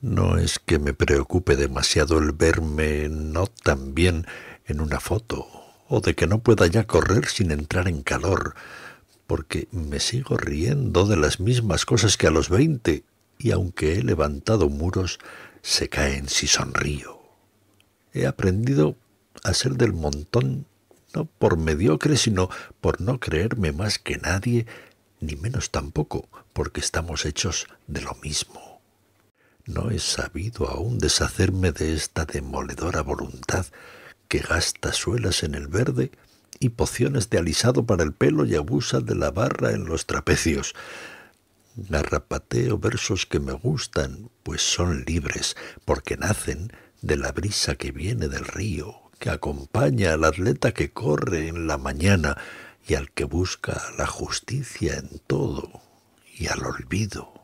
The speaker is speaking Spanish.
No es que me preocupe demasiado el verme no tan bien en una foto, o de que no pueda ya correr sin entrar en calor, porque me sigo riendo de las mismas cosas que a los veinte, y aunque he levantado muros, se caen si sonrío. He aprendido a ser del montón, no por mediocre, sino por no creerme más que nadie, ni menos tampoco, porque estamos hechos de lo mismo. No he sabido aún deshacerme de esta demoledora voluntad que gasta suelas en el verde y pociones de alisado para el pelo y abusa de la barra en los trapecios. Garrapateo versos que me gustan, pues son libres, porque nacen de la brisa que viene del río, que acompaña al atleta que corre en la mañana y al que busca la justicia en todo y al olvido